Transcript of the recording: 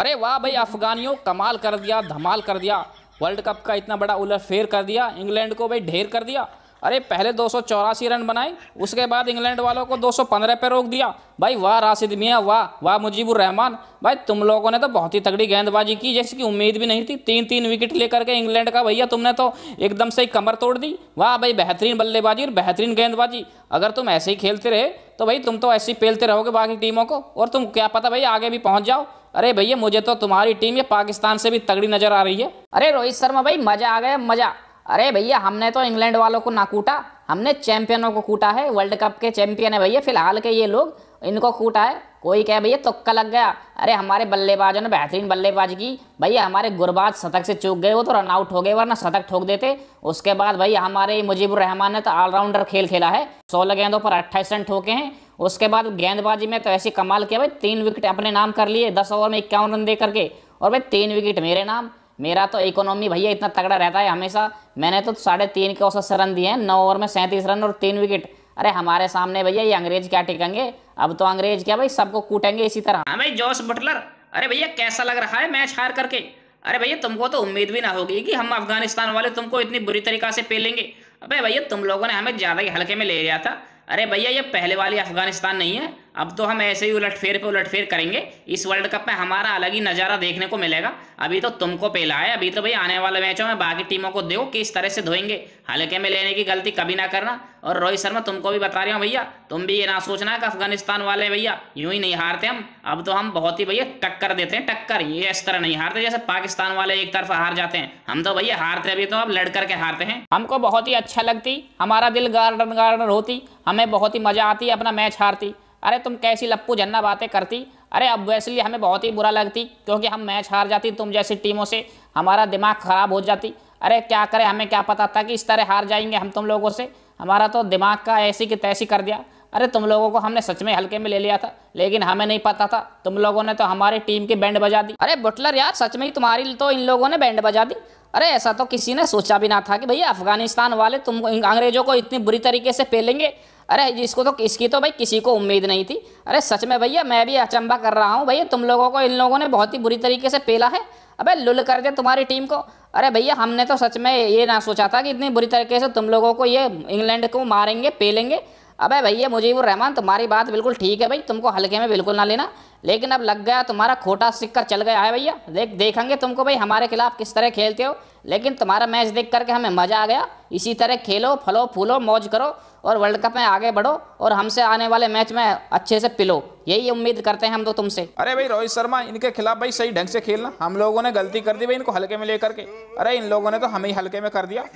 अरे वाह भाई अफगानियों कमाल कर दिया धमाल कर दिया वर्ल्ड कप का इतना बड़ा उलटफेर कर दिया इंग्लैंड को भाई ढेर कर दिया अरे पहले दो रन बनाए उसके बाद इंग्लैंड वालों को 215 पे रोक दिया भाई वाह राशिद मियाँ वाह वाह मुजीबुर रहमान भाई तुम लोगों ने तो बहुत ही तगड़ी गेंदबाजी की जैसे कि उम्मीद भी नहीं थी तीन तीन विकेट लेकर के इंग्लैंड का भैया तुमने तो एकदम से ही कमर तोड़ दी वाह भाई बेहतरीन बल्लेबाजी और बेहतरीन गेंदबाजी अगर तुम ऐसे ही खेलते रहे तो भाई तुम तो ऐसे ही पेलते रहोगे बाकी टीमों को और तुम क्या पता भाई आगे भी पहुँच जाओ अरे भैया मुझे तो तुम्हारी टीम ये पाकिस्तान से भी तगड़ी नजर आ रही है अरे रोहित शर्मा भाई मजा आ गया मजा अरे भैया हमने तो इंग्लैंड वालों को ना कूटा हमने चैंपियनों को कूटा है वर्ल्ड कप के चैंपियन है भैया फिलहाल के ये लोग इनको कूटा है कोई कहे भैया तुक्का लग गया अरे हमारे बल्लेबाजों ने बेहतरीन बल्लेबाज की भैया हमारे गुरबाज शतक से चूक गए वो तो रन आउट हो गए वरना शतक ठोक देते उसके बाद भैया हमारे मुजीबुर रहमान ने तो ऑलराउंडर खेल खेला है सोलह गेंदों पर अट्ठाईस रन ठोके हैं उसके बाद गेंदबाजी में तो ऐसी कमाल किया भाई तीन विकेट अपने नाम कर लिए दस ओवर में इक्यावन रन दे करके और भाई तीन विकेट मेरे नाम मेरा तो इकोनॉमी भैया इतना तगड़ा रहता है हमेशा मैंने तो साढ़े तीन के औसत से रन दिए हैं नौ ओवर में सैंतीस रन और तीन विकेट अरे हमारे सामने भैया ये अंग्रेज क्या टिकेंगे अब तो अंग्रेज क्या भाई सबको कूटेंगे इसी तरह हाँ भाई जोश बटलर अरे भैया कैसा लग रहा है मैच हार करके अरे भैया तुमको तो उम्मीद भी ना होगी कि हम अफगानिस्तान वाले तुमको इतनी बुरी तरीका से पेलेंगे अरे भैया तुम लोगों ने हमें ज़्यादा ही हल्के में ले लिया था अरे भैया ये पहले वाली अफगानिस्तान नहीं है अब तो हम ऐसे ही उलटफेर पे उलटफेर करेंगे इस वर्ल्ड कप में हमारा अलग ही नज़ारा देखने को मिलेगा अभी तो तुमको पहला है अभी तो भाई आने वाले मैचों में बाकी टीमों को देखो किस तरह से धोएंगे हल्के में लेने की गलती कभी ना करना और रोहित शर्मा तुमको भी बता रहे हो भैया तुम भी ये ना सोचना कि अफगानिस्तान वाले भैया यूँ ही नहीं हारते हम अब तो हम बहुत ही भैया टक्कर देते हैं टक्कर ये इस तरह नहीं हारते जैसे पाकिस्तान वाले एक तरफ हार जाते हैं हम तो भैया हारते अभी तो अब लड़ करके हारते हैं हमको बहुत ही अच्छा लगती हमारा दिल गार्डन गार्डन होती हमें बहुत ही मजा आती अपना मैच हारती अरे तुम कैसी लप्पू जन्ना बातें करती अरे अब वैसे हमें बहुत ही बुरा लगती क्योंकि हम मैच हार जाती तुम जैसी टीमों से हमारा दिमाग ख़राब हो जाती अरे क्या करें हमें क्या पता था कि इस तरह हार जाएंगे हम तुम लोगों से हमारा तो दिमाग का ऐसी कि तैसी कर दिया अरे तुम लोगों को हमने सच में हल्के में ले लिया था लेकिन हमें नहीं पता था तुम लोगों ने तो हमारी टीम की बैंड बजा दी अरे बुटलर यार सच में ही तुम्हारी तो इन लोगों ने बैंड बजा दी अरे ऐसा तो किसी ने सोचा भी ना था कि भैया अफगानिस्तान वाले तुम अंग्रेज़ों को इतनी बुरी तरीके से पेलेंगे अरे इसको तो इसकी तो भाई किसी को उम्मीद नहीं थी अरे सच में भैया मैं भी अचंबा कर रहा हूँ भैया तुम लोगों को इन लोगों ने बहुत ही बुरी तरीके से पेला है अबे लुल कर दे तुम्हारी टीम को अरे भैया हमने तो सच में ये ना सोचा था कि इतनी बुरी तरीके से तुम लोगों को ये इंग्लैंड को मारेंगे पेलेंगे अबे भैया मुजीबुर रहमान तुम्हारी बात बिल्कुल ठीक है भाई तुमको हल्के में बिल्कुल ना लेना लेकिन अब लग गया तुम्हारा खोटा सिक्का चल गया है भैया देख देखेंगे तुमको भाई हमारे खिलाफ किस तरह खेलते हो लेकिन तुम्हारा मैच देख करके हमें मज़ा आ गया इसी तरह खेलो फलो फूलो मौज करो और वर्ल्ड कप में आगे बढ़ो और हमसे आने वाले मैच में अच्छे से पिलो यही उम्मीद करते हैं हम तो तुमसे अरे भाई रोहित शर्मा इनके खिलाफ भाई सही ढंग से खेलना हम लोगों ने गलती कर दी भाई इनको हल्के में लेकर के अरे इन लोगों ने तो हमें ही हल्के में कर दिया